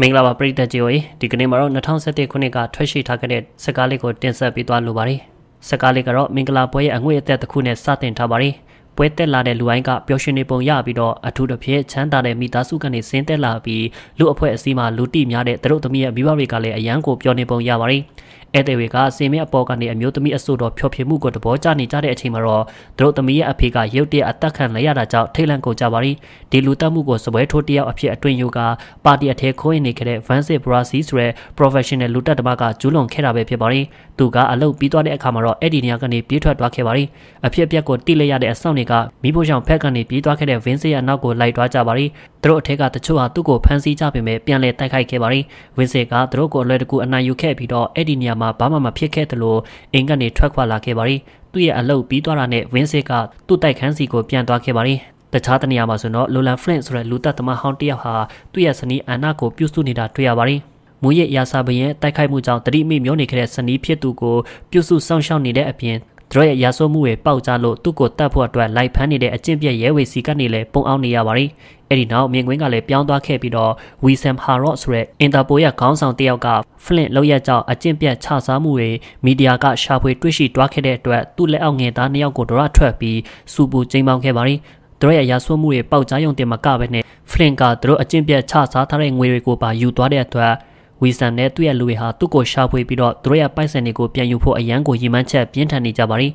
မင်္ဂလာပါပရိသတ်ကြီးတို့ဒီကနေ့မှာတော့2017ခုနှစ်ကထွက်ရှိထားခဲ့တဲ့စကားလေးကိုတင်ဆက်ပေးသွားလိုပါတယ်။စကားလေးကတော့မင်္ဂလာပွဲရဲ့အငွေ့အသက်တစ်ခုနဲ့စတင်ထားပါတယ်။ပွဲတက်လာတဲ့လူတိုင်းကပျော်ရွှင်နေပုံရပြီးတော့အထူးသဖြင့်ချမ်းသာတဲ့မိသားစုကနေဆင်းသက်လာပြီးလူအဖွဲ့အစည်းမှာလူတိများတဲ့သူတို့သမီးရဲ့မိဘတွေကလည်းအယံကိုပျော်နေပုံရပါတယ်။ဧည့်သည်တွေကစင်မင်းအပေါ်ကနေအမျိုးသမီးအဆို့တော်ဖျော်ဖြေမှုကိုသဘောကျနေကြတဲ့အချိန်မှာတော့သူတို့သမီးရဲ့အဖေကရုတ်တရက်အသက်ခံလိုက်ရတာကြောင့်ထိတ်လန့်ကုန်ကြပါရီဒီလူတက်မှုကိုစပွဲထိုးတယောက်အဖြစ်အတွင်ယူကပါတီအထက်ခိုးနေခဲ့တဲ့ Vance Brasi ဆိုတဲ့ professional လူတက်တမကကျူးလွန်ခဲ့တာပဲဖြစ်ပါရီသူကအလုပ်ပြီးသွားတဲ့အခါမှာတော့အဲ့ဒီနေရာကနေပြေးထွက်သွားခဲ့ပါရီအဖြစ်အပျက်ကိုတိလိုက်ရတဲ့အဆောင်တွေကမိဖို့ဆောင်ဖက်ကနေပြေးသွားခဲ့တဲ့ Vince ရဲ့နောက်ကိုလိုက်သွားကြပါရီသူတို့အထက်ကတချို့ဟာသူ့ကိုဖမ်းဆီးကြပေမဲ့ပြန်လည်တိုက်ခိုက်ခဲ့ပါတယ်ဝင်းစစ်ကသူတို့ကိုအလွယ်တကူအနိုင်ယူခဲ့ပြီးတော့အဲ့ဒီနေရာမှာဘာမှမဖြစ်ခဲ့တယ်လို့အင်ကနေထွက်ခွာလာခဲ့ပါတယ်သူ့ရဲ့အလုပ်ပြီးသွားတာနဲ့ဝင်းစစ်ကသူ့တိုက်ခန်းစီကိုပြန်သွားခဲ့ပါတယ်တခြားတနေရာမှာဆိုတော့ Lolan Flint ဆိုတဲ့လူသက်သမားဟောင်းတယောက်ဟာသူ့ရဲ့ဇနီးအန်နာကိုပြုစုနေတာတွေ့ရပါတယ်မူရဲ့ရာစာဘရင်တိုက်ခိုက်မှုကြောင့်တတိမိမျောနေခဲ့တဲ့ဇနီးဖြစ်သူကိုပြုစုစောင့်ရှောက်နေတဲ့အပြင်သူတို့ရဲ့ရာဆိုးမှုတွေပေါက်ကြလို့သူ့ကိုတတ်ဖို့အတွက်လိုက်ဖမ်းနေတဲ့အကျင့်ပြက်ရဲဝေစီကနေလည်းပုံအောင်နေရပါတယ်။အဲ့ဒီနောက်မြင်ကွင်းကလည်းပြောင်းသွားခဲ့ပြီးတော့ဝီဆမ်ဟာရော့ဆိုတဲ့အင်တာပိုရဲ့ခေါင်းဆောင်တယောက်ကဖလင့်လောက်ရကြောင့်အကျင့်ပြက်ခြစားမှုတွေမီဒီယာကရှာဖွေတွေ့ရှိတွားခဲ့တဲ့အတွက်သူ့လက်အောက်ငယ်သားနှစ်ယောက်ကိုဒရထွက်ပြီးစူပူချိန်ပေါင်းခဲ့ပါတယ်။တို့ရဲ့ရာဆွမှုတွေပေါက်ကြားရုံတင်မကပဲနဲ့ဖလင်ကတို့အကျင့်ပြတ်ချစားထားတဲ့ငွေတွေကိုပါယူသွားတဲ့အတွက်ဝီဆန်နဲ့သူ့ရဲ့လူတွေဟာသူ့ကိုရှာဖွေပြီးတော့သူတို့ရဲ့ပိုက်ဆံတွေကိုပြန်ယူဖို့အရန်ကိုရည်မှန်းချက်ပြင်းထန်နေကြပါတယ်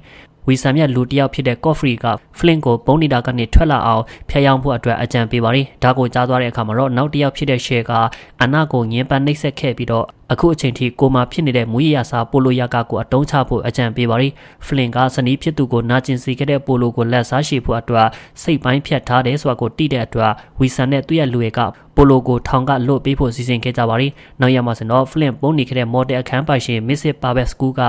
ဝီဆန်မြတ်လူတယောက်ဖြစ်တဲ့ Coffrey က Flint ကိုဘုံနေတာကနေထွက်လာအောင်ဖျက်ယောင်းဖို့အတွက်အကြံပေးပါတယ်။ဒါကိုကြားသွားတဲ့အခါမှာတော့နောက်တယောက်ဖြစ်တဲ့ Share ကအနာကိုငင်းပန်းနှိပ်စက်ခဲ့ပြီးတော့အခုအချိန်ထိကိုမာဖြစ်နေတဲ့မူရရစာပိုလိုယာကကိုအတုံးချဖို့အကြံပေးပါတယ်။ Flint ကစနီးဖြစ်သူကိုနာကျင်စေခဲ့တဲ့ပိုလိုကိုလက်စားရှိဖို့အတွက်စိတ်ပိုင်းဖြတ်ထားတယ်ဆိုတာကိုတိတဲ့အတွက်ဝီဆန်နဲ့သူ့ရဲ့လူတွေကပိုလိုကိုထောင်ကလွတ်ပေးဖို့စီစဉ်ခဲ့ကြပါတယ်။နောက်ရမှာစတော့ Flint ပုံနေခဲ့တဲ့ model အခန်းပိုင်ရှင် Mrs. Barbet School က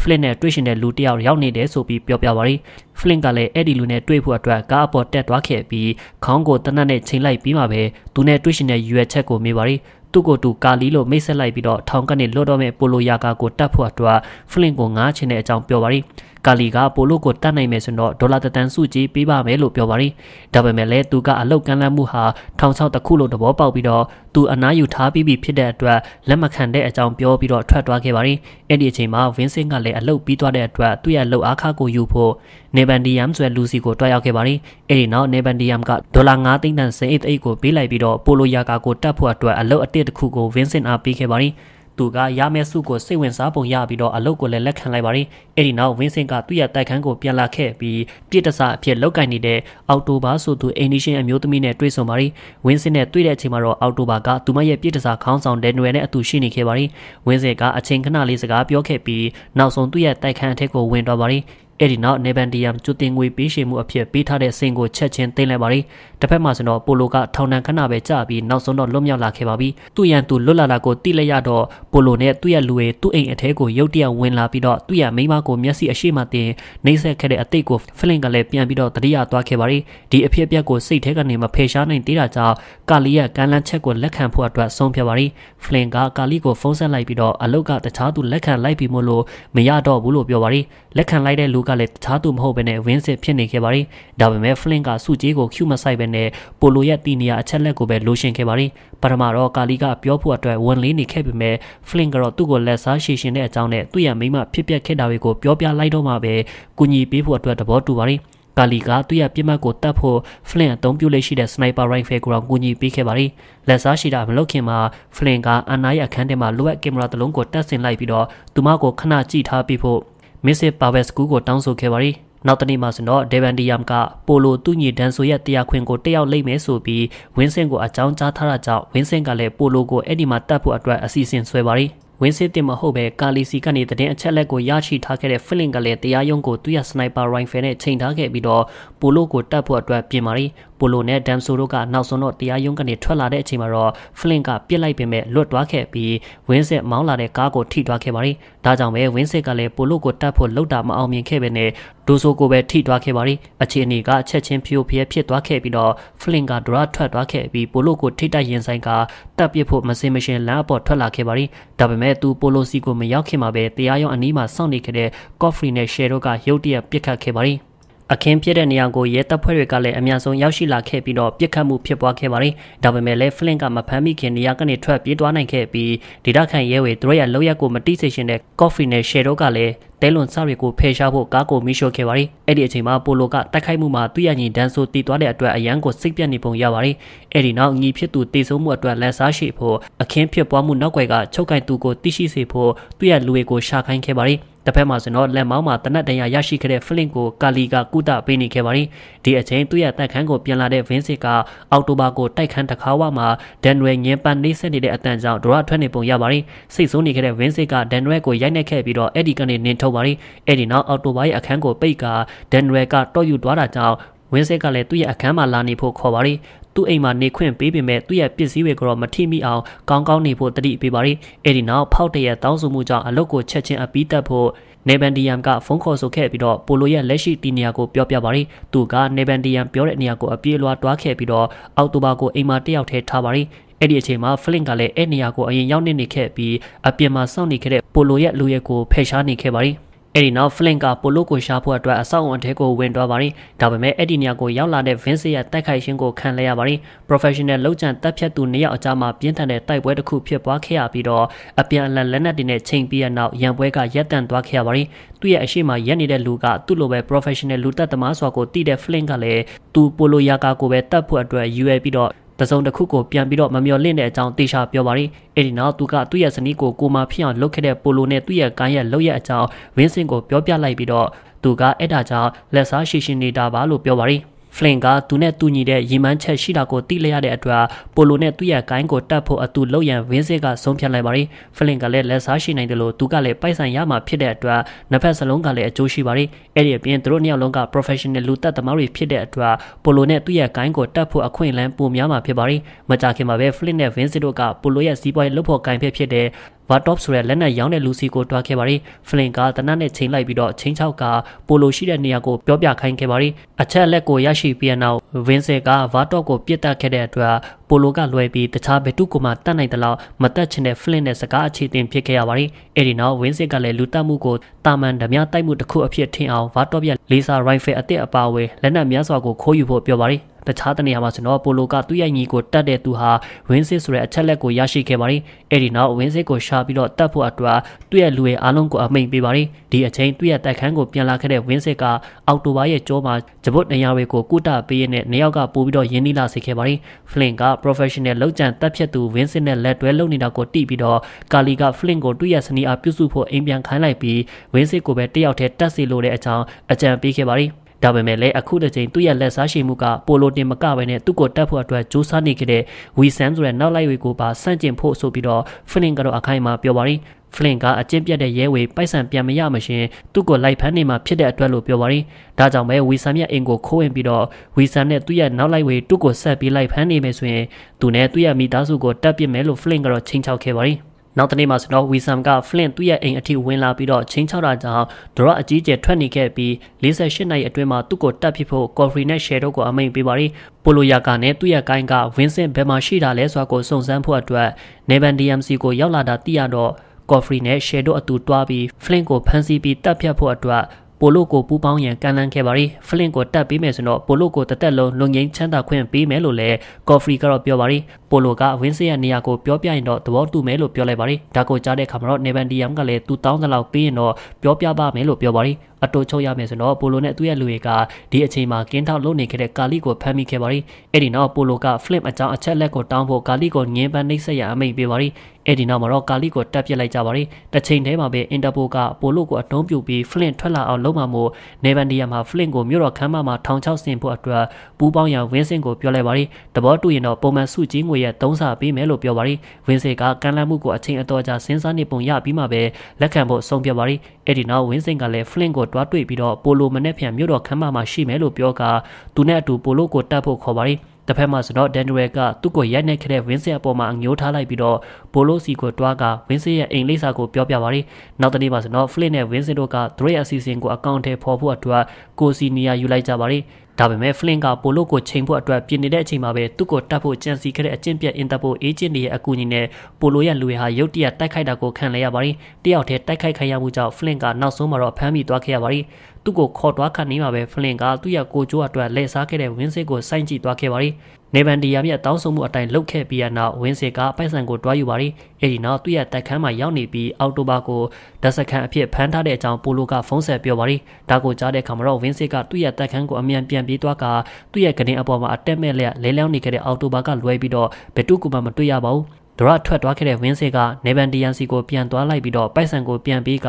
Flint နဲ့တွေ့ရှင်တဲ့လူတစ်ယောက်ရောက်နေတယ်ဆိုပြီးပြောပြပါတယ်။ Flint ကလည်းအဲ့ဒီလူနဲ့တွေ့ဖို့အတွက်ကားအပေါ်တက်သွားခဲ့ပြီးခေါင်းကိုတနတ်နဲ့ချိန်လိုက်ပြီးမှပဲသူနဲ့တွေ့ရှင်တဲ့ရွယ်ချက်ကိုမေးပါတယ်။သူ့ကိုသူကာလီလို့မိတ်ဆက်လိုက်ပြီးတော့ထောင်ကနေလွတ်တော့မဲ့ပိုလိုယာကာကိုတတ်ဖို့အတွက်ဖလင်ကိုငားချင်တဲ့အကြောင်းပြောပါရီ။ကာလီကပိုလိုကိုတတ်နိုင်မယ်ဆိုတော့ဒေါ်လာတန်စုကြီးပေးပါမယ်လို့ပြောပါရီဒါပေမဲ့လည်းသူကအလောက်ကမ်းလှမ်းမှုဟာထောင်ချောက်တစ်ခုလို့သဘောပေါက်ပြီးတော့သူအနားယူထားပြီးပြီဖြစ်တဲ့အတွက်လက်မခံတဲ့အကြောင်းပြောပြီးတော့ထွက်သွားခဲ့ပါရီအဲ့ဒီအချိန်မှာဝင်းစင်းကလည်းအလောက်ပြီးသွားတဲ့အတွက်သူ့ရဲ့လှုပ်အားခကိုယူဖို့နေဗန်ဒီယမ်ဆိုတဲ့လူစီကိုတွားရောက်ခဲ့ပါရီအဲ့ဒီနောက်နေဗန်ဒီယမ်ကဒေါ်လာ9သိန်းတန်စင်အိတ်အိတ်ကိုပေးလိုက်ပြီးတော့ပိုလိုယာကာကိုတတ်ဖို့အတွက်အလောက်အတစ်တစ်ခုကိုဝင်းစင်းအားပေးခဲ့ပါရီသူကရမယ့်စုကိုစိတ်ဝင်စားပုံရပြီးတော့အလုပ်ကိုလည်းလက်ခံလိုက်ပါတယ်။အဲဒီနောက်ဝင်းစင်ကသူ့ရဲ့တိုက်ခန်းကိုပြန်လာခဲ့ပြီးပြစ်တဆအဖြစ်လောက်ကင်နေတဲ့အော်တိုဘာဆိုသူအင်ဒီရှင်အမျိုးသမီးနဲ့တွေ့ဆုံပါတယ်။ဝင်းစင်နဲ့တွေ့တဲ့အချိန်မှာတော့အော်တိုဘာကသူမရဲ့ပြစ်တဆခေါင်းဆောင်ဒန်နွယ်နဲ့အတူရှိနေခဲ့ပါတယ်။ဝင်းစင်ကအချိန်ခဏလေးစကားပြောခဲ့ပြီးနောက်ဆုံးသူ့ရဲ့တိုက်ခန်းအထက်ကိုဝင်သွားပါတယ်။အဲဒီနောက်နေဗန်ဒီယမ်ကျူတင်ငွေပေးရှေမှုအဖြစ်ပေးထားတဲ့စင်ကိုချက်ချင်းသိမ်းလိုက်ပါတယ်။တစ်ဖက်မှာဆိုတော့ပိုလိုကထောင်ဒဏ်ခဏပဲကြာပြီးနောက်ဆုံးတော့လွတ်မြောက်လာခဲ့ပါပြီ။သူ့ရန်သူလွတ်လာတာကိုသိလိုက်ရတော့ပိုလိုနဲ့သူ့ရဲ့လူတွေသူ့အိမ်အထဲကိုရုတ်တရက်ဝင်လာပြီးတော့သူ့ရဲ့မိန်းမကိုမျက်စိအရှိမတင်နှိမ့်ဆက်ခဲ့တဲ့အတိတ်ကိုဖလင်ကလည်းပြန်ပြီးတော့တတိယသွားခဲ့ပါရီဒီအဖြစ်အပျက်ကိုစိတ်ထဲကနေမဖယ်ရှားနိုင်သေးတာကြောင့်ကာလီရဲ့ကမ်းလန်းချက်ကိုလက်ခံဖို့အတွက်ဆုံးဖြတ်ပါရီဖလင်ကကာလီကိုဖုန်းဆက်လိုက်ပြီးတော့အလုတ်ကတခြားသူလက်ခံလိုက်ပြီးမို့လို့မရတော့ဘူးလို့ပြောပါရီလက်ခံလိုက်တဲ့လူကလည်းတခြားသူမဟုတ်ဘဲနဲ့ဝင်းစစ်ဖြစ်နေခဲ့ပါတယ်။ဒါပေမဲ့ Flynn ကစုကြီးကိုကျူမဆိုင်ဘဲနဲ့ပိုလိုရဲ့တီနီယာအချက်လက်ကိုပဲလိုရှင်ခဲ့ပါတယ်။ပထမတော့ကာလီကပြောဖို့အတွက်ဝန်လေးနေခဲ့ပေမဲ့ Flynn ကတော့သူ့ကိုလက်စားရှည်ရှင်တဲ့အကြောင်းနဲ့သူ့ရဲ့မိမဖြစ်ပျက်ခဲ့တာတွေကိုပြောပြလိုက်တော့မှပဲကူညီပေးဖို့အတွက်သဘောတူပါတယ်။ကာလီကသူ့ရဲ့ပြစ်မှတ်ကိုတတ်ဖို့ Flynn အသုံးပြုလက်ရှိတဲ့ Sniper Rifle ကိုတော့ကူညီပေးခဲ့ပါတယ်။လက်စားရှိတာမလုပ်ခင်မှာ Flynn ကအနားရအခန်းထဲမှာလိုအပ်ကင်မရာတစ်လုံးကိုတပ်ဆင်လိုက်ပြီးတော့သူမကိုခဏကြည့်ထားပြီးဖို့မစ်စစ်ပါဝက်စကူးကိုတောင်းဆိုခဲ့ပါရီနောက်တနေ့မှဆိုတော့ဒေဗန်ဒီယမ်ကပိုလိုသူညီဒန်ဆိုရဲ့တရားခွင်ကိုတက်ရောက်လိမ့်မယ်ဆိုပြီးဝင်းစင်ကိုအကြောင်းကြားထားတာကြောင့်ဝင်းစင်ကလည်းပိုလိုကိုအဲ့ဒီမှာတတ်ဖို့အတွက်အစီအစဉ်ဆွဲပါရီ။ဝင်းစစ်တင်မဟုတ်ပဲကာလီစီကနေတည်အချက်လက်ကိုရရှိထားခဲ့တဲ့ဖိလင်ကလည်းတရားရုံးကိုသူ့ရဲ့စနိုက်ပါရိုင်ဖယ်နဲ့ချိန်ထားခဲ့ပြီးတော့ပိုလိုကိုတတ်ဖို့အတွက်ပြင်ပါရီပိုလိုနဲ့ဒမ်ဆိုတို့ကနောက်ဆုံးတော့တရားရုံးကနေထွက်လာတဲ့အချိန်မှာတော့ဖလင်ကပြစ်လိုက်ပေမဲ့လွတ်သွားခဲ့ပြီးဝင်းစစ်မောင်းလာတဲ့ကားကိုထိသွားခဲ့ပါတယ်။ဒါကြောင့်ပဲဝင်းစစ်ကလည်းပိုလိုကိုတတ်ဖို့လှုပ်တာမအောင်မြင်ခဲ့ပဲနဲ့ဒိုဆိုကိုပဲထိသွားခဲ့ပါတယ်။အခြေအနေကအချက်ချင်းဖြိုဖျက်ဖြစ်သွားခဲ့ပြီးတော့ဖလင်ကဒရာထွက်သွားခဲ့ပြီးပိုလိုကိုထိတိုက်ရင်ဆိုင်ကတတ်ပစ်ဖို့မစင်မရှင်လမ်းအပေါ်ထွက်လာခဲ့ပါတယ်။ဒါပေမဲ့မဲ့သူပိုလိုစီကိုမရောက်ခင်မှာပဲတရားရုံးအနီးမှာစောင့်နေခဲ့တဲ့ Coffrey နဲ့ Shell တို့ကရုတ်တရက်ပြစ်ခတ်ခဲ့ပါတယ်။အခင်းပြတဲ့နေရာကိုရဲတပ်ဖွဲ့တွေကလည်းအများဆုံးရောက်ရှိလာခဲ့ပြီးတော့ပြစ်ခတ်မှုဖြစ်ပွားခဲ့ပါတယ်။ဒါပေမဲ့လည်း Flint ကမဖမ်းမိခင်နေရာကနေထွက်ပြေးသွားနိုင်ခဲ့ပြီးဒေသခံရဲတွေသူတို့ရဲ့လောက်ရက်ကိုမတိစေရှင်တဲ့ Coffee နဲ့ Shadow ကလည်းတဲလွန်စတွေကိုဖယ်ရှားဖို့ကားကိုမိရှို့ခဲ့ပါတယ်။အဲ့ဒီအချိန်မှာပိုလိုကတိုက်ခိုက်မှုမှာသူ့ရဲ့ညီဒန်ဆိုတီသွားတဲ့အတွက်အရန်ကိုစိတ်ပြတ်နေပုံရပါတယ်။အဲ့ဒီနောက်ညီဖြစ်သူတေဆုံးမှုအတွက်လက်စားရှိဖို့အခင်းဖြစ်ပွားမှုနောက်ွယ်ကချုပ်ကင်သူကိုတိရှိစေဖို့သူ့ရဲ့လူတွေကိုရှာခိုင်းခဲ့ပါတယ်။တစ်ဖက်မှာဆိုတော့လက်မောင်းမှာတနတ်တန်ရရရှိခဲ့တဲ့ Flint ကိုကာလီကကုသပေးနေခဲ့ပါတယ်ဒီအချိန်သူ့ရဲ့တပ်ခန်းကိုပြန်လာတဲ့ Vincent ကအောက်တိုဘာကိုတိုက်ခန်းတခါဝမှာဒန်ရွယ်ငင်းပန်းနှိမ့်ဆက်နေတဲ့အတန်ကြောင့်ဒရထွက်နေပုံရပါတယ်စိတ်ဆိုးနေခဲ့တဲ့ Vincent ကဒန်ရွယ်ကိုရိုက်နှက်ခဲ့ပြီးတော့အဲ့ဒီကနေနင်ထုတ်ပါတယ်အဲ့ဒီနောက်အောက်တိုဘာရဲ့အခန်းကိုပိတ်ကဒန်ရွယ်ကတော့ယူသွားတာကြောင့်ဝင်းဆက်ကလည်းသူ့ရဲ့အခန်းမှာလာနေဖို့ခေါ်ပါရီသူ့အိမ်မှာနေခွင့်ပေးပေမဲ့သူ့ရဲ့ပစ္စည်းတွေကတော့မထိမိအောင်ကောင်းကောင်းနေဖို့တတိပေးပါတယ်။အဲဒီနောက်ဖောက်တရက်တောင်းဆိုမှုကြောင့်အလုပ်ကိုချက်ချင်းအပြီးတက်ဖို့နေဗန်ဒီယမ်ကဖုန်းခေါ်ဆိုခဲ့ပြီးတော့ပိုလိုရဲ့လက်ရှိတီနီယာကိုပြောပြပါတယ်။သူကနေဗန်ဒီယမ်ပြောတဲ့နေရာကိုအပြေးလွှားတွားခဲ့ပြီးတော့အောက်တိုဘာကိုအိမ်မှာတယောက်တည်းထားပါတယ်။အဲ့ဒီအချိန်မှာဖလင့်ကလည်းအဲ့နေရာကိုအရင်ရောက်နေနေခဲ့ပြီးအပြင်မှာစောင့်နေခဲ့တဲ့ပိုလိုရဲ့လူရဲကိုဖယ်ရှားနေခဲ့ပါတယ်။အဲ့ဒီနောက် Flint ကပိုလိုကိုရှာဖို့အတွက်အဆောက်အုံအထက်ကိုဝင်သွားပါတယ်။ဒါပေမဲ့အဲ့ဒီနေရာကိုရောက်လာတဲ့ Vince ရဲ့တိုက်ခိုက်ခြင်းကိုခံလဲရပါတယ်။ Professional လောက်ကျန်တပ်ဖြတ်သူနှစ်ယောက်အကြားမှာပြင်းထန်တဲ့တိုက်ပွဲတစ်ခုဖြစ်ပွားခဲ့ရပြီးတော့အပြန်အလှန်လက်နက်တွေနဲ့ချိန်ပြီးရနောက်ရန်ပွဲကရပ်တန့်သွားခဲ့ရပါတယ်။သူ့ရဲ့အရှိမရက်နေတဲ့လူကသူ့လိုပဲ Professional လူတက်သမားစွာကိုတိတဲ့ Flint ကလည်းသူပိုလိုယာကာကိုပဲတတ်ဖို့အတွက်ရွယ်ပြီးတော့တစုံတစ်ခုကိုပြန်ပြီးတော့မမျော်လင့်တဲ့အကြောင်းသိချပြောပါရီအဲ့ဒီနောက်သူကသူ့ရဲ့ဇနီးကိုကိုမာဖြစ်အောင်လုပ်ခဲ့တဲ့ပိုလိုနဲ့သူ့ရဲ့ကိုင်းရဲ့လုပ်ရအကြောင်းဝင်းစင်ကိုပြောပြလိုက်ပြီးတော့သူကအဲ့ဒါကြောင့်လက်စားရှိရှိနေတာပါလို့ပြောပါရီဖလင်ကသူနဲ့သူညီတဲ့ရီမန်းချက်ရှိတာကိုသိလျက်တဲ့အတွက်ပိုလိုနဲ့သူ့ရဲ့ကိုင်းကိုတတ်ဖို့အတူလောက်ရန်ဝင်းစစ်ကဆုံးဖြတ်လိုက်ပါတယ်ဖလင်ကလည်းလက်စားရှိနိုင်တယ်လို့သူကလည်းပိုက်ဆံရမှာဖြစ်တဲ့အတွက်နှစ်ဖက်စလုံးကလည်းအကျိုးရှိပါတယ်အဲ့ဒီအပြင်သူတို့နှစ်ယောက်လုံးက professional လူတက်သမားတွေဖြစ်တဲ့အတွက်ပိုလိုနဲ့သူ့ရဲ့ကိုင်းကိုတတ်ဖို့အခွင့်အလမ်းပိုများမှာဖြစ်ပါတယ်မကြခင်မှာပဲဖလင်နဲ့ဝင်းစစ်တို့ကပိုလိုရဲ့စီးပွားရေးလုပ်ဖို့ကိုင်ဖက်ဖြစ်တဲ့ Vatop ဆိုတဲ့လက်နက်ရောင်းတဲ့လူစီကိုတွားခဲ့ပါတယ်။ Flynn ကတနတ်နဲ့ချိန်လိုက်ပြီးတော့ချင်းချောက်ကပိုလိုရှိတဲ့နေရာကိုပြောပြခိုင်းခဲ့ပါတယ်။အချက်လက်ကိုရရှိပြန်နောက် Vincent က Vatop ကိုပြစ်တက်ခဲ့တဲ့အတွက်ပိုလိုကလွယ်ပြီးတခြားဘယ်သူကမှတတ်နိုင်သလောက်မတတ်ချင်တဲ့ Flint နဲ့စကားအခြေအတင်ဖြစ်ခဲ့ရပါတယ်။အဲဒီနောက်ဝင်းစစ်ကလည်းလူတတ်မှုကိုတာမန်ဓမြတိုက်မှုတစ်ခုအဖြစ်ထင်အောင်ဗတ်တော့ပြလေဆာရိုင်ဖယ်အသစ်အပါအဝင်လက်နက်များစွာကိုခိုးယူဖို့ပြောပါတယ်။တခြားတနေရာမှာဆိုတော့ပိုလိုကသူ့ရဲ့ညီကိုတတ်တဲ့သူဟာဝင်းစစ်ဆိုတဲ့အချက်လက်ကိုရရှိခဲ့ပါတယ်။အဲဒီနောက်ဝင်းစစ်ကိုရှာပြီးတော့တတ်ဖို့အတွက်သူ့ရဲ့လူရဲ့အားလုံးကိုအမိန်ပေးပါတယ်။ဒီအချိန်သူ့ရဲ့တိုက်ခန်းကိုပြန်လာခဲ့တဲ့ဝင်းစစ်ကအော်တိုဘာရဲ့ကြောမှာဂျပုတ်နေရာတွေကိုကုတပေးရတဲ့နေရောက်ကပို့ပြီးတော့ရင်းနှီးလာစေခဲ့ပါတယ်။ဖလင်က professional လောက်ကျန်တက်ဖြတ်သူဝင်းစစ်နဲ့လက်တွဲလုပ်နေတာကိုတိပြီးတော့ကာလီက Flint ကိုတွေ့ရစနီအားပြုစုဖို့အိမ်ပြန်ခိုင်းလိုက်ပြီးဝင်းစစ်ကိုပဲတယောက်တည်းတက်စီလိုတဲ့အကြောင်းအကြံပေးခဲ့ပါတယ်။ဒါပေမဲ့လည်းအခုတစ်ချိန်သူ့ရဲ့လက်စားရှိမှုကပိုလိုတင်မကဘဲနဲ့သူ့ကိုတက်ဖို့အတွက်ကြိုးစားနေခဲ့တဲ့ဝီဆန်ဆိုတဲ့နောက်လိုက်ဝေကိုပါဆန့်ကျင်ဖို့ဆိုပြီးတော့ဖလင်ကတော့အခိုင်အမာပြောပါရင်ဖလင်ကအကျင့်ပြတ်တဲ့ရဲဝေပိုက်ဆံပြန်မရမရှင်သူ့ကိုလိုက်ဖမ်းနေမှာဖြစ်တဲ့အတွက်လို့ပြောပါရင်ဒါကြောင့်ပဲဝီဆန်ရဲ့အင်ကိုခိုးဝင်ပြီးတော့ဝီဆန်နဲ့သူ့ရဲ့နောက်လိုက်ဝေသူ့ကိုဆက်ပြီးလိုက်ဖမ်းနေမယ်ဆိုရင်သူနဲ့သူ့ရဲ့မိသားစုကိုတပ်ပစ်မယ်လို့ဖလင်ကတော့ချိန်ချောက်ခဲ့ပါရင်နောက်တနေ့မှာဆိုတော့ Wisam က Flint သူ့ရဲ့အိမ်အထိဝင်လာပြီးတော့ချင်းချောက်တာကြောင့်ဒရော့အကြီးကျယ်ထွက်နေခဲ့ပြီး48နိုင်အတွင်းမှာသူ့ကိုတတ်ဖြစ်ဖို့ Coffee နဲ့ Share တို့ကိုအမိန်ပေးပါရီပိုလိုယာကနဲ့သူ့ရဲ့ကိုင်းက Vincent ဘယ်မှာရှိတာလဲဆိုတာကိုစုံစမ်းဖို့အတွက် Nevan DMC ကိုရောက်လာတာသိရတော့ Coffee နဲ့ Share တို့အတူတွားပြီး Flint ကိုဖမ်းဆီးပြီးတတ်ဖြတ်ဖို့အတွက်ပိုလိုကိုပူပေါင်းရန်ကမ်းလှမ်းခဲ့ပါရီဖလင့်ကိုတတ်ပေးမယ်ဆိုတော့ပိုလိုကိုတသက်လုံးလွန်ငင်းချမ်းသာခွင့် ပေးမယ်လို့လည်းကော်ဖရီကတော့ပြောပါရီပိုလိုကဝင်းစရနေရာကိုပြောပြရင်တော့သဘောတူမယ်လို့ပြောလိုက်ပါရီဒါကိုကြားတဲ့အခါမှာတော့နေဗန်ဒီယမ်ကလည်းသူတောင်းတဲ့လောက်ပေးရင်တော့ပြောပြပါမယ်လို့ပြောပါရီအတိုးချုပ်ရမယ်ဆိုတော့ပိုလိုနဲ့သူ့ရဲ့လူတွေကဒီအချိန်မှာကင်းထောက်လုပ်နေခဲ့တဲ့ကာလီကိုဖမ်းမိခဲ့ပါရီအဲ့ဒီနောက်ပိုလိုက flip အကြောင်းအချက်လက်ကိုတောင်းဖို့ကာလီကိုငင်းပန်းနှိပ်စက်ရအမိန့်ပေးပါရီအဲ့ဒီနောက်မှာတော့ကာလီကိုတက်ပြစ်လိုက်ကြပါရီတစ်ချိန်တည်းမှာပဲ Interpol ကပိုလိုကိုအတုံးပြုပြီး flip ထွက်လာအောင်လုပ်မှမို့နေဗန်ဒီယာမှာ flip ကိုမြို့တော်ခမ်းမမှာထောင်ချောက်ဆင်ဖို့အတွက်ပူးပေါင်းရန်ဝင်းစင်ကိုပြောလိုက်ပါရီတဘောတူရင်တော့ပုံမှန်စုကြီးငွေရဲ့သုံးစာပေးမယ်လို့ပြောပါရီဝင်းစင်ကကမ်းလှမ်းမှုကိုအချိန်အတော်ကြာစဉ်းစားနေပုံရပြီးမှပဲလက်ခံဖို့ဆုံးဖြတ်ပါရီအဲ့ဒီနောက်ဝင်းစင်ကလည်း flip ကိုကိုတွားတွေ့ပြီးတော့ပိုလိုမနဲ့ဖြန်မြို့တော်ခမ်းမမှာရှိမယ်လို့ပြောကသူနဲ့အတူပိုလိုကိုတတ်ဖို့ခေါ်ပါတယ်။တစ်ဖက်မှာဆိုတော့ဒန်ဒရယ်ကသူ့ကိုရိုက်နှက်ခဲ့တဲ့ဝင်းစရဲ့အပေါ်မှာအငိုးထားလိုက်ပြီးတော့ပိုလိုစီကိုတွားကဝင်းစရဲ့အိမ်လိပ်စာကိုပြောပြပါရီ။နောက်တနေ့မှာဆိုတော့ဖလစ်နဲ့ဝင်းစတို့ကသူ့ရဲ့အစီအစဉ်ကိုအကောင့်ထဲပေါ်ဖို့အတွက်ကိုစီနီယာယူလိုက်ကြပါရီ။ဒါပေမဲ့ Flynn ကပိုလို့ကိုချိန်ဖို့အတွက်ပြင်နေတဲ့အချိန်မှာပဲသူ့ကိုတတ်ဖို့ကြံစီခဲ့တဲ့အကျင့်ပြတ် Interpol agent တွေရဲ့အကူအညီနဲ့ပိုလိုရဲ့လူတွေဟာရုတ်တရက်တိုက်ခိုက်တာကိုခံလဲရပါတယ်။တယောက်တည်းတိုက်ခိုက်ခံရမှုကြောင့် Flynn ကနောက်ဆုံးမှာတော့ဖမ်းမိသွားခဲ့ရပါတယ်။သူ့ကိုခေါ်သွားခံနေမှာပဲ Flynn ကသူ့ရဲ့ကိုကျိုးအတွက်လက်စားခဲ့တဲ့ဝင်းစစ်ကိုစိုင်းကြည့်သွားခဲ့ပါတယ်။နေဗန်ဒီယာရဲ့တောင်းဆိုမှုအတိုင်းလှုပ်ခဲ့ပြီးတဲ့နောက်ဝင်းစစ်ကပိုက်ဆံကိုတွားယူပါရီအဲဒီနောက်သူ့ရဲ့တိုက်ခန်းမှာရောက်နေပြီးအောက်တိုဘာကိုဒက်စကန်အဖြစ်ဖမ်းထားတဲ့အကြောင်းပိုလိုကဖုံးဆက်ပြောပါရီဒါကိုကြားတဲ့အခါမှာတော့ဝင်းစစ်ကသူ့ရဲ့တိုက်ခန်းကိုအမြန်ပြန်ပြေးသွားကသူ့ရဲ့ကနေအပေါ်မှာအတက်မဲ့လျက်လဲလောင်းနေခဲ့တဲ့အောက်တိုဘာကလွဲပြီးတော့ဘယ်သူမှမတွေ့ရပါဘူးဒရထွက်သွားခဲ့တဲ့ဝင်းစစ်ကနေဗန်ဒီယန်စီကိုပြန်သွားလိုက်ပြီးတော့ပိုက်ဆံကိုပြန်ပြီးက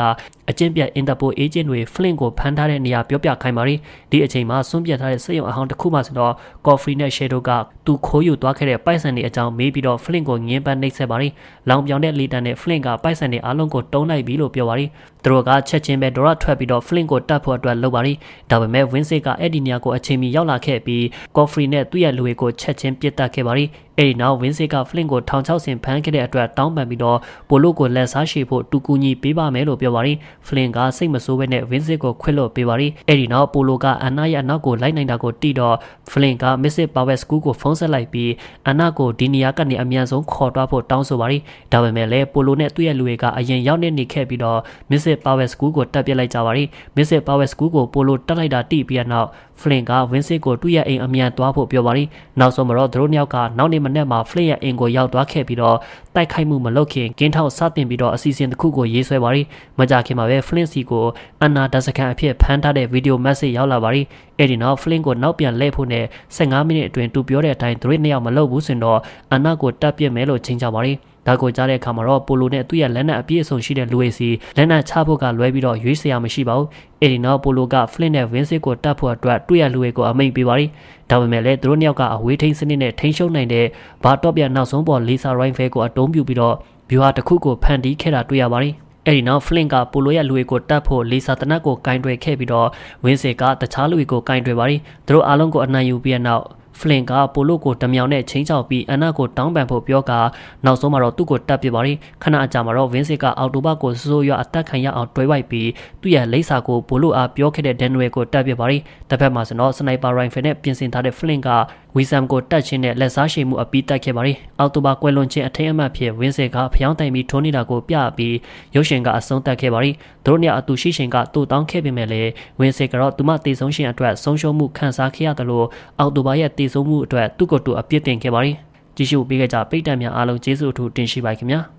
အကျင့်ပြတ် Interpol agent တွေ Flint ကိုဖမ်းထားတဲ့နေရာပြောပြခိုင်းပါရီဒီအချိန်မှာဆွန့်ပြတ်ထားတဲ့စစ်ရုံအဟောင်းတစ်ခုမှဆိုတော့ Coffrey နဲ့ Shadow ကသူခိုးယူသွားခဲ့တဲ့ပိုက်ဆံတွေအကြောင်းမေးပြီးတော့ Flint ကိုငင်းပန်းနှိပ်စက်ပါရီလောင်ပြောင်တဲ့လေတံနဲ့ Flint ကပိုက်ဆံတွေအလုံးကိုတုံးလိုက်ပြီလို့ပြောပါရီသူတို့ကချက်ချင်းပဲဒေါရထွက်ပြီးတော့ Flint ကိုတတ်ဖို့အတွက်လုပ်ပါရီဒါပေမဲ့ Vincent ကအဲ့ဒီနေရာကိုအချိန်မီရောက်လာခဲ့ပြီး Coffrey နဲ့သူ့ရဲ့လူတွေကိုချက်ချင်းပစ်တတ်ခဲ့ပါရီအဲ့ဒီနောက်ဝင်းစစ်ကဖလင့်ကိုထောင်ချောက်ဆင်ဖမ်းခဲ့တဲ့အတွက်တောင်းပန်ပြီးတော့ပိုလို့ကိုလက်စားရှိဖို့တူကူညီပေးပါမယ်လို့ပြောပါရင်ဖလင်ကစိတ်မဆိုးဘဲနဲ့ဝင်းစစ်ကိုခွစ်လွတ်ပေးပါရီအဲ့ဒီနောက်ပိုလိုကအနာရဲ့အနောက်ကိုလိုက်နိုင်တာကိုတိတော့ဖလင်ကမစ်စစ်ပါဝက်စကူးကိုဖုံးဆက်လိုက်ပြီးအနာကိုဒီနေရာကနေအမြန်ဆုံးခေါ်တွားဖို့တောင်းဆိုပါရီဒါပေမဲ့လည်းပိုလိုနဲ့သူ့ရဲ့လူတွေကအရင်ရောက်နေနေခဲ့ပြီးတော့မစ်စစ်ပါဝက်စကူးကိုတက်ပြစ်လိုက်ကြပါရီမစ်စစ်ပါဝက်စကူးကိုပိုလိုတက်လိုက်တာတိပြီးတဲ့နောက်ဖလင်ကဝင်းစစ်ကိုသူ့ရဲ့အိမ်အမြန်သွားဖို့ပြောပါရီနောက်ဆုံးမှာတော့သူတို့နှစ်ယောက်ကနောက်နေ့မနေ့မှာဖလင်ရဲ့အိမ်ကိုရောက်သွားခဲ့ပြီးတော့တိုက်ခိုက်မှုမလုပ်ခင်ကင်းထောက်စတင်ပြီးတော့အစီအစဉ်တစ်ခုကိုရေးဆွဲပါရီမကြခင်မှာပဲလည်း Flint စီကိုအနာဒါစကန်အဖြစ်ဖမ်းထားတဲ့ဗီဒီယိုမက်ဆေ့ရောက်လာပါပြီ။အဲဒီနောက် Flint ကိုနောက်ပြန်လှည့်ဖို့နဲ့15မိနစ်အတွင်းသူပြောတဲ့အတိုင်းသူတို့နှစ်ယောက်မလုပ်ဘူးဆိုရင်တော့အနာကိုတပ်ပစ်မယ်လို့ချိန်ချပါပြီ။ဒါကိုကြားတဲ့အခါမှာတော့ပိုလိုနဲ့သူ့ရဲ့လက်နက်အပြည့်အစုံရှိတဲ့လူဝေစီလက်နက်ချဖို့ကလွဲပြီးတော့ရွေးစရာမရှိပါဘူး။အဲဒီနောက်ပိုလိုက Flint နဲ့ Vincent ကိုတပ်ဖို့အတွက်သူ့ရဲ့လူဝေကိုအမိန့်ပေးပါရီ။ဒါပေမဲ့လည်းသူတို့နှစ်ယောက်ကအဝေးထိန်စနစ်နဲ့ထိန်ရှုံနိုင်တဲ့ဘာတော့ပြနောက်ဆုံးပေါ် Laser Rifle ကိုအတုံးပြပြီးတော့ဗျူဟာတစ်ခုကိုဖန်တီးခဲ့တာတွေ့ရပါတယ်။အဲဒီနောက် Flint ကပိုလိုရဲ့လူတွေကိုတတ်ဖို့လေဆာတနတ်ကိုကင်တွယ်ခဲ့ပြီးတော့ဝင်းစေကတခြားလူတွေကိုကင်တွယ်ပါရီသူတို့အားလုံးကိုအနိုင်ယူပြီးတဲ့နောက်ဖလင်ကပိုလိုကိုတမြောင်နဲ့ချင်းချောက်ပြီးအနာကိုတောင်းပန်ဖို့ပြောကနောက်ဆုံးမှာတော့သူ့ကိုတတ်ပြပါရီခဏအကြာမှာတော့ဝင်းစစ်ကအော်တိုဘကိုစိုးစိုးရွအသက်ခံရအောင်တွဲဝိုက်ပြီးသူ့ရဲ့လိပ်စာကိုပိုလိုအားပြောခဲ့တဲ့ဒန်နွယ်ကိုတတ်ပြပါရီတစ်ဖက်မှာဆိုတော့စနိုက်ပါရိုင်ဖယ်နဲ့ပြင်ဆင်ထားတဲ့ဖလင်ကဝီဆမ်ကိုတတ်ချင်းနဲ့လက်စားရှိမှုအပိတက်ခဲ့ပါတယ်။အောက်တိုဘာကွယ်လွန်ခြင်းအထင်အမှတ်ဖြစ်ဝင်းဆယ်ကဖျောင်းတိုင်ပြီးထိုးနေတာကိုပြပြီးရုပ်ရှင်ကအဆုံးသတ်ခဲ့ပါတယ်။သူတို့နဲ့အတူရှိရှင်ကတူတောင်းခဲ့ပေမဲ့လည်းဝင်းဆယ်ကတော့သူမတည်ဆုံးရှင်အတွက်ဆုံးရှုံးမှုခံစားခဲ့ရတယ်လို့အောက်တိုဘာရဲ့တည်ဆုံးမှုအတွက်သူ့ကိုယ်တူအပြစ်တင်ခဲ့ပါတယ်။ကြည့်ရှုပေးကြပရိသတ်များအားလုံးကျေးဇူးအထူးတင်ရှိပါခင်ဗျာ။